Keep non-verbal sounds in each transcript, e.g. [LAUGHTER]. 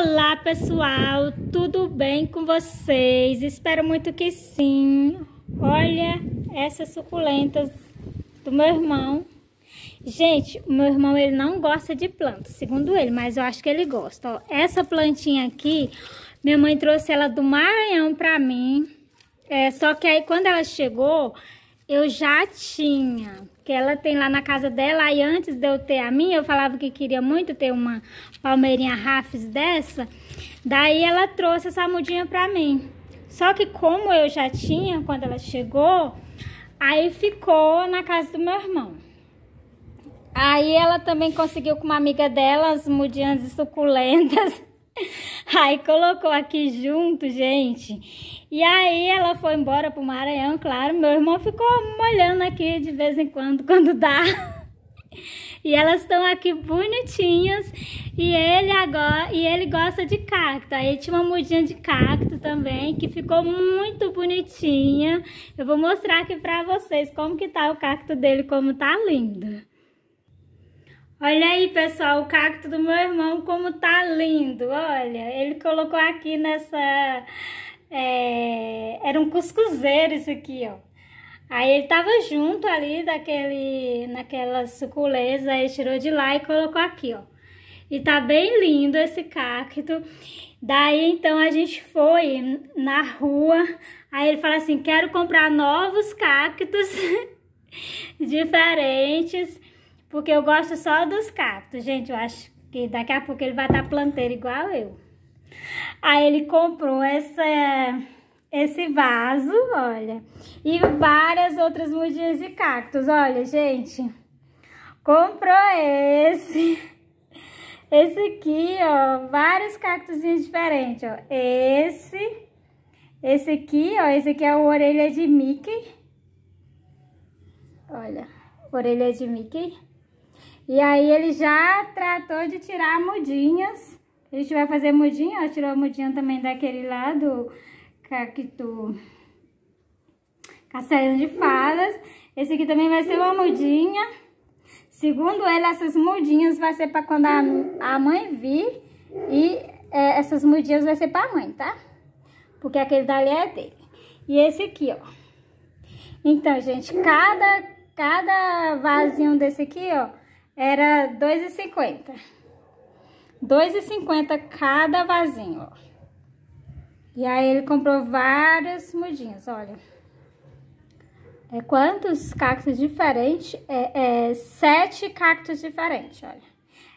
Olá, pessoal, tudo bem com vocês? Espero muito que sim. Olha essas suculentas do meu irmão. Gente, meu irmão ele não gosta de plantas, segundo ele, mas eu acho que ele gosta. Ó, essa plantinha aqui, minha mãe trouxe ela do Maranhão para mim. É, só que aí quando ela chegou, eu já tinha que ela tem lá na casa dela. E antes de eu ter a minha, eu falava que queria muito ter uma palmeirinha Rafes dessa. Daí ela trouxe essa mudinha pra mim. Só que como eu já tinha quando ela chegou, aí ficou na casa do meu irmão. Aí ela também conseguiu com uma amiga dela as mudinhas suculentas. [LAUGHS] Aí colocou aqui junto, gente. E aí ela foi embora pro Maranhão, claro. Meu irmão ficou molhando aqui de vez em quando, [LAUGHS] quando dá. E elas estão aqui bonitinhas. E ele agora, e ele gosta de cacto. Aí tinha uma mudinha de cacto também, que ficou muito bonitinha. Eu vou mostrar aqui pra vocês como que tá o cacto dele, como tá lindo. Olha aí, pessoal, o cacto do meu irmão, como tá lindo. Olha, ele colocou aqui nessa... É, era um cuscuzeiro isso aqui, ó. Aí ele tava junto ali daquele, naquela suculenta, aí tirou de lá e colocou aqui, ó. E tá bem lindo esse cacto. Daí, então, a gente foi na rua. Aí ele fala assim, quero comprar novos cactos [LAUGHS] diferentes. Porque eu gosto só dos cactos. Gente, eu acho que daqui a pouco ele vai estar planteiro igual eu. Aí ele comprou essa, esse vaso, olha. E várias outras mudinhas de cactos. Olha, gente. Comprou esse. Esse aqui, ó. Vários cactos diferentes, ó. Esse. Esse aqui, ó, esse aqui é o orelha de Mickey. Olha, orelha de Mickey. E aí ele já tratou de tirar mudinhas. A gente vai fazer mudinha, ó, tirou a mudinha também daquele lá do cacto castelinho de fadas. Esse aqui também vai ser uma mudinha. Segundo ele, essas mudinhas vai ser para quando a, a mãe vir e é, essas mudinhas vai ser para a mãe, tá? Porque aquele dali é dele. E esse aqui, ó. Então, gente, cada, cada vasinho desse aqui, ó, era R$ 2,50. 2,50 cada vasinho, ó. E aí ele comprou várias mudinhas, olha. É quantos cactos diferentes? É, é, sete cactos diferentes, olha.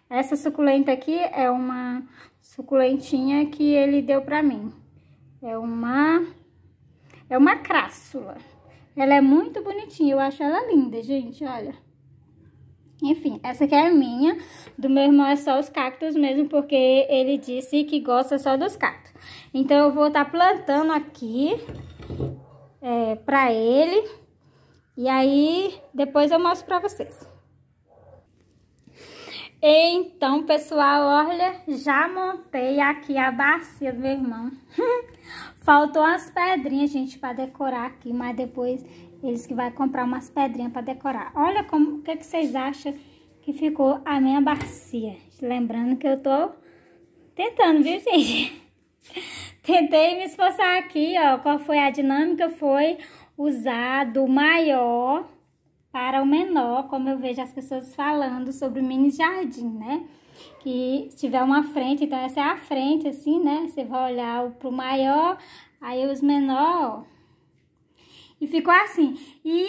Essa suculenta aqui é uma suculentinha que ele deu pra mim. É uma... É uma crássula. Ela é muito bonitinha, eu acho ela linda, gente, olha. Enfim, essa aqui é a minha. Do meu irmão é só os cactos mesmo, porque ele disse que gosta só dos cactos. Então, eu vou estar tá plantando aqui é, pra ele. E aí, depois eu mostro pra vocês. Então, pessoal, olha, já montei aqui a bacia do meu irmão. [LAUGHS] Faltou as pedrinhas, gente, pra decorar aqui, mas depois eles que vai comprar umas pedrinhas para decorar. Olha como, o que, que vocês acham que ficou a minha bacia. Lembrando que eu tô tentando, viu, gente? [LAUGHS] Tentei me esforçar aqui, ó. Qual foi a dinâmica? Foi usar do maior para o menor, como eu vejo as pessoas falando sobre o mini jardim, né? Que se tiver uma frente, então essa é a frente, assim, né? Você vai olhar pro maior, aí os menor, ó. E ficou assim. E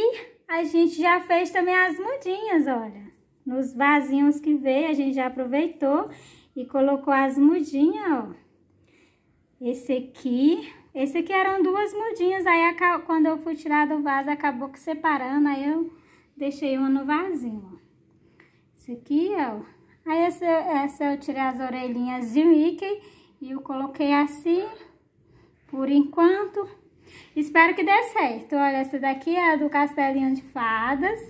a gente já fez também as mudinhas, olha. Nos vasinhos que veio, a gente já aproveitou e colocou as mudinhas, ó. Esse aqui, esse aqui eram duas mudinhas, aí quando eu fui tirar do vaso, acabou que separando, aí eu deixei uma no vasinho, ó. Esse aqui, ó. Aí essa, essa eu tirei as orelhinhas de Mickey e eu coloquei assim, por enquanto. Espero que dê certo. Olha, essa daqui é a do castelinho de fadas.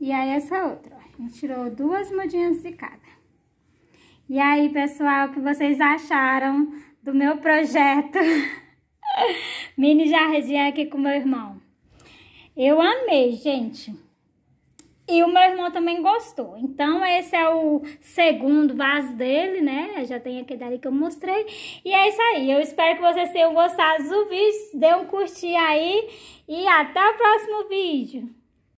E aí, essa outra. A gente tirou duas mudinhas de cada. E aí, pessoal, o que vocês acharam do meu projeto? [LAUGHS] Mini jardim aqui com meu irmão. Eu amei, gente. E o meu irmão também gostou. Então, esse é o segundo vaso dele, né? já tem aquele dali que eu mostrei. E é isso aí. Eu espero que vocês tenham gostado do vídeo. Dê um curtir aí. E até o próximo vídeo.